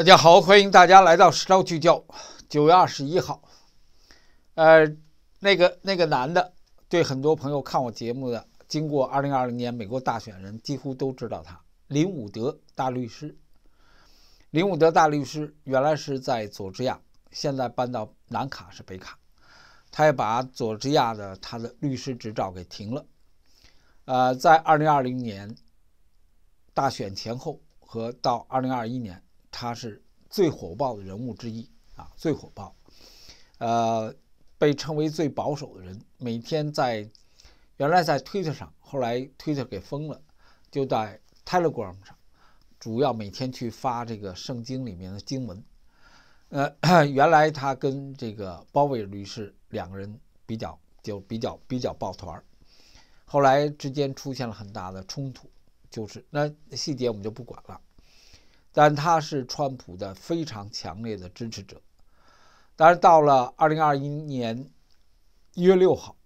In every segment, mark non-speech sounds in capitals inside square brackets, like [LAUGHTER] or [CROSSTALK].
大家好，欢迎大家来到《时招聚焦》。九月二十一号，呃，那个那个男的，对很多朋友看我节目的，经过二零二零年美国大选人几乎都知道他，林伍德大律师。林伍德大律师原来是在佐治亚，现在搬到南卡是北卡，他也把佐治亚的他的律师执照给停了。呃，在二零二零年大选前后和到二零二一年。他是最火爆的人物之一啊，最火爆，呃，被称为最保守的人。每天在原来在 Twitter 上，后来 Twitter 给封了，就在 Telegram 上，主要每天去发这个圣经里面的经文。呃，[COUGHS] 原来他跟这个鲍威尔律师两个人比较就比较比较抱团儿，后来之间出现了很大的冲突，就是那细节我们就不管了。但他是川普的非常强烈的支持者，但是到了二零二一年一月六号，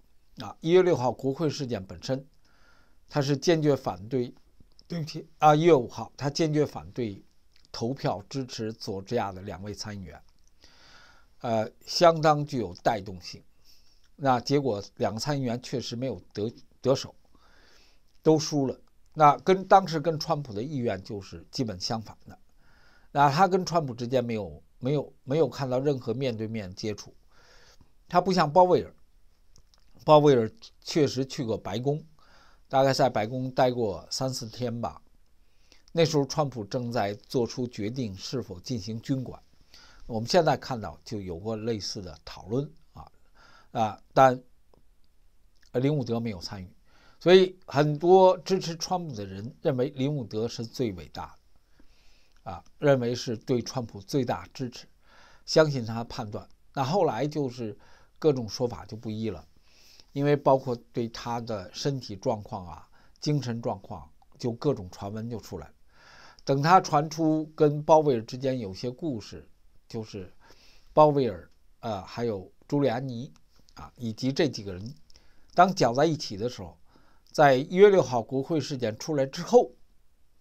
啊，一月六号国会事件本身，他是坚决反对。对不起啊，一月五号他坚决反对投票支持佐治亚的两位参议员，呃，相当具有带动性。那结果，两个参议员确实没有得得手，都输了。那跟当时跟川普的意愿就是基本相反的。那他跟川普之间没有没有没有看到任何面对面接触。他不像鲍威尔，鲍威尔确实去过白宫，大概在白宫待过三四天吧。那时候川普正在做出决定是否进行军管。我们现在看到就有过类似的讨论啊啊，但林伍德没有参与。所以，很多支持川普的人认为林伍德是最伟大的，啊，认为是对川普最大支持，相信他的判断。那后来就是各种说法就不一了，因为包括对他的身体状况啊、精神状况，就各种传闻就出来。等他传出跟鲍威尔之间有些故事，就是鲍威尔啊，还有朱利安尼啊，以及这几个人当搅在一起的时候。在一月六号国会事件出来之后，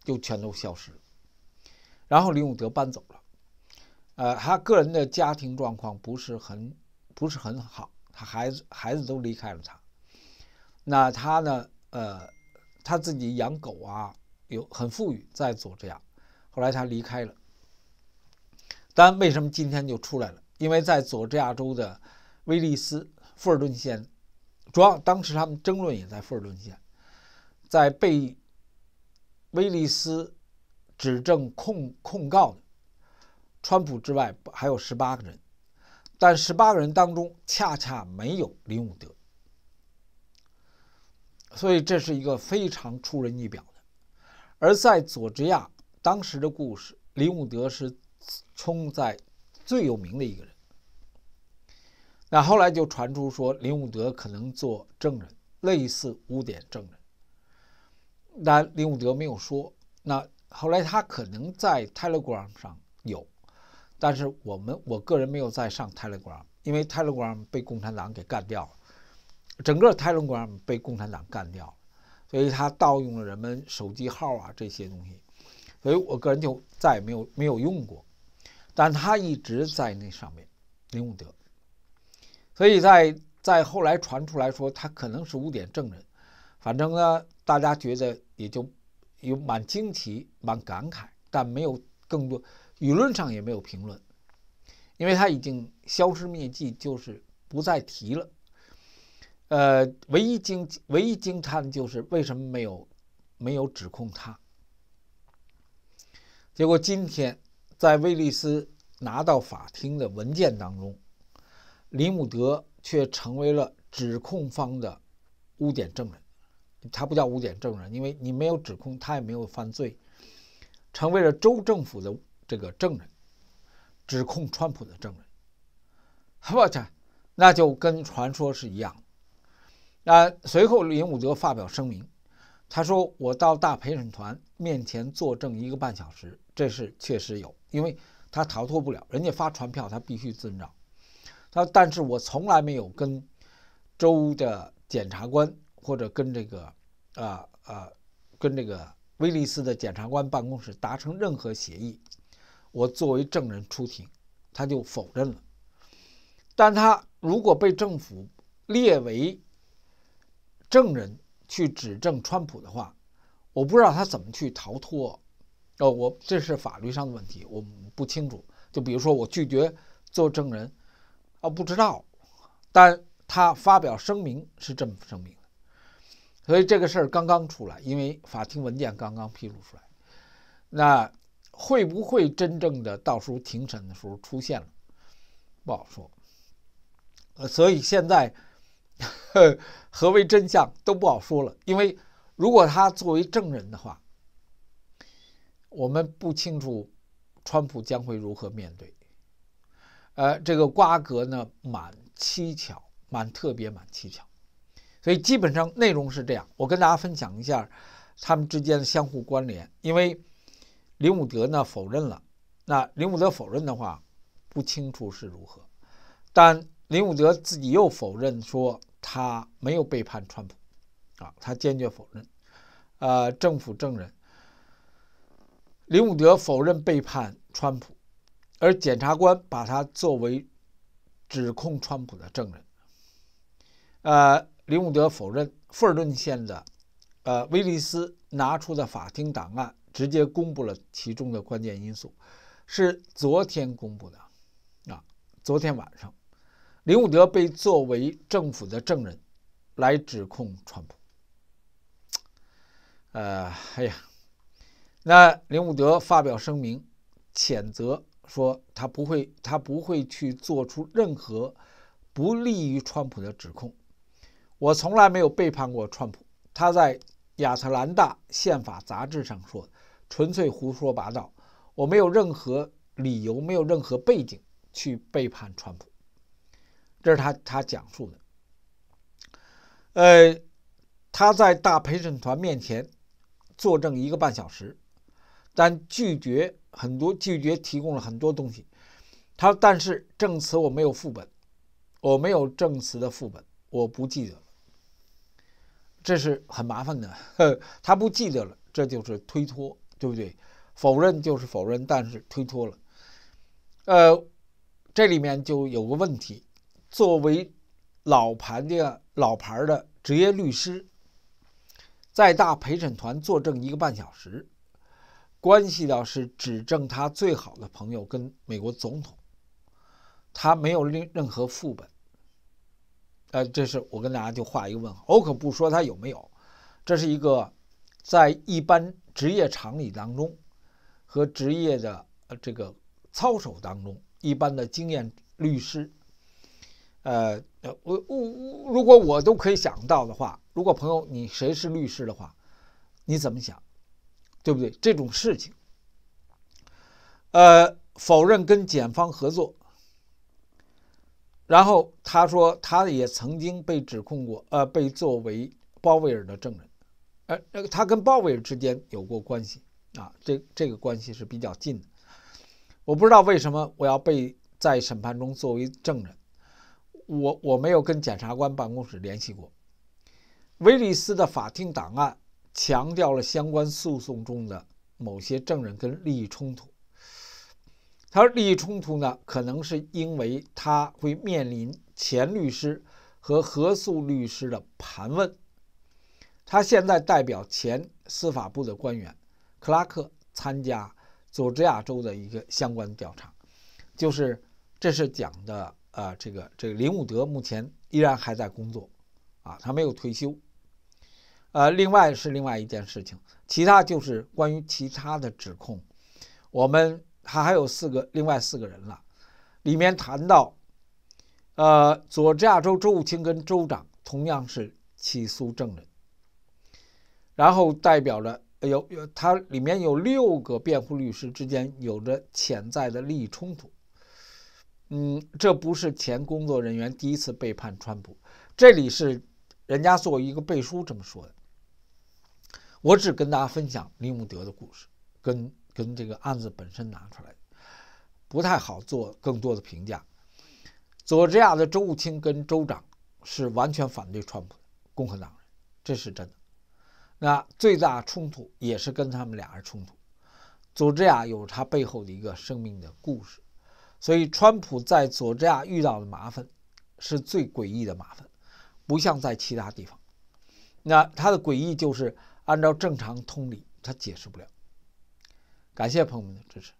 就全都消失。了。然后李永德搬走了，呃，他个人的家庭状况不是很不是很好，他孩子孩子都离开了他。那他呢？呃，他自己养狗啊，有很富裕，在佐治亚。后来他离开了。但为什么今天就出来了？因为在佐治亚州的威利斯富尔顿县，主要当时他们争论也在富尔顿县。在被威利斯指证、控控告的川普之外，还有十八个人，但十八个人当中恰恰没有林伍德，所以这是一个非常出人意表的。而在佐治亚当时的故事林伍德是冲在最有名的一个人。那后来就传出说，林伍德可能做证人，类似污点证人。那林伍德没有说，那后来他可能在 Telegram 上有，但是我们我个人没有再上 Telegram，因为 Telegram 被共产党给干掉了，整个 Telegram 被共产党干掉了，所以他盗用了人们手机号啊这些东西，所以我个人就再也没有没有用过，但他一直在那上面，林伍德，所以在在后来传出来说他可能是污点证人，反正呢。大家觉得也就有蛮惊奇、蛮感慨，但没有更多舆论上也没有评论，因为他已经消失灭迹，就是不再提了。呃，唯一惊唯一惊叹就是为什么没有没有指控他？结果今天在威利斯拿到法庭的文件当中，李姆德却成为了指控方的污点证人。他不叫污点证人，因为你没有指控他，也没有犯罪，成为了州政府的这个证人，指控川普的证人。我 [LAUGHS] 去，那就跟传说是一样。那随后林伍德发表声明，他说：“我到大陪审团面前作证一个半小时，这事确实有，因为他逃脱不了，人家发传票他必须遵照。”他，但是我从来没有跟州的检察官。或者跟这个，啊啊，跟这个威利斯的检察官办公室达成任何协议，我作为证人出庭，他就否认了。但他如果被政府列为证人去指证川普的话，我不知道他怎么去逃脱。哦，我这是法律上的问题，我不清楚。就比如说我拒绝做证人，哦，不知道。但他发表声明是这么声明。所以这个事儿刚刚出来，因为法庭文件刚刚披露出来，那会不会真正的到时候庭审的时候出现了，不好说。呃，所以现在呵 [LAUGHS] 何为真相都不好说了，因为如果他作为证人的话，我们不清楚川普将会如何面对。呃，这个瓜葛呢，蛮蹊跷，蛮特别，蛮蹊跷。所以基本上内容是这样，我跟大家分享一下他们之间的相互关联。因为林武德呢否认了，那林武德否认的话不清楚是如何，但林武德自己又否认说他没有背叛川普，啊，他坚决否认。呃，政府证人林武德否认背叛川普，而检察官把他作为指控川普的证人。呃。林伍德否认，富尔顿县的呃，威利斯拿出的法庭档案直接公布了其中的关键因素，是昨天公布的，啊，昨天晚上，林伍德被作为政府的证人来指控川普，呃，哎呀，那林伍德发表声明谴责说他不会他不会去做出任何不利于川普的指控。我从来没有背叛过川普。他在亚特兰大宪法杂志上说，纯粹胡说八道。我没有任何理由，没有任何背景去背叛川普。这是他他讲述的。呃，他在大陪审团面前作证一个半小时，但拒绝很多，拒绝提供了很多东西。他但是证词我没有副本，我没有证词的副本，我不记得。这是很麻烦的，[LAUGHS] 他不记得了，这就是推脱，对不对？否认就是否认，但是推脱了。呃，这里面就有个问题，作为老牌的老牌的职业律师，在大陪审团作证一个半小时，关系到是指证他最好的朋友跟美国总统，他没有任任何副本。呃，这是我跟大家就画一个问号，我可不说他有没有，这是一个在一般职业常理当中和职业的这个操守当中，一般的经验律师，呃呃，我我如果我都可以想到的话，如果朋友你谁是律师的话，你怎么想，对不对？这种事情，呃，否认跟检方合作。然后他说，他也曾经被指控过，呃，被作为鲍威尔的证人，呃，那个他跟鲍威尔之间有过关系啊，这这个关系是比较近的。我不知道为什么我要被在审判中作为证人，我我没有跟检察官办公室联系过。威利斯的法庭档案强调了相关诉讼中的某些证人跟利益冲突。他说：“利益冲突呢，可能是因为他会面临前律师和合诉律师的盘问。他现在代表前司法部的官员克拉克参加佐治亚州的一个相关调查，就是这是讲的。呃，这个这个林伍德目前依然还在工作，啊，他没有退休。呃，另外是另外一件事情，其他就是关于其他的指控，我们。”他还有四个另外四个人了，里面谈到，呃，佐治亚州州务卿跟州长同样是起诉证人，然后代表着有有，他里面有六个辩护律师之间有着潜在的利益冲突。嗯，这不是前工作人员第一次背叛川普，这里是人家做一个背书这么说的。我只跟大家分享林姆德的故事，跟。跟这个案子本身拿出来，不太好做更多的评价。佐治亚的州务卿跟州长是完全反对川普的，共和党人，这是真的。那最大冲突也是跟他们俩人冲突。佐治亚有他背后的一个生命的故事，所以川普在佐治亚遇到的麻烦是最诡异的麻烦，不像在其他地方。那他的诡异就是按照正常通理，他解释不了。感谢朋友们的支持。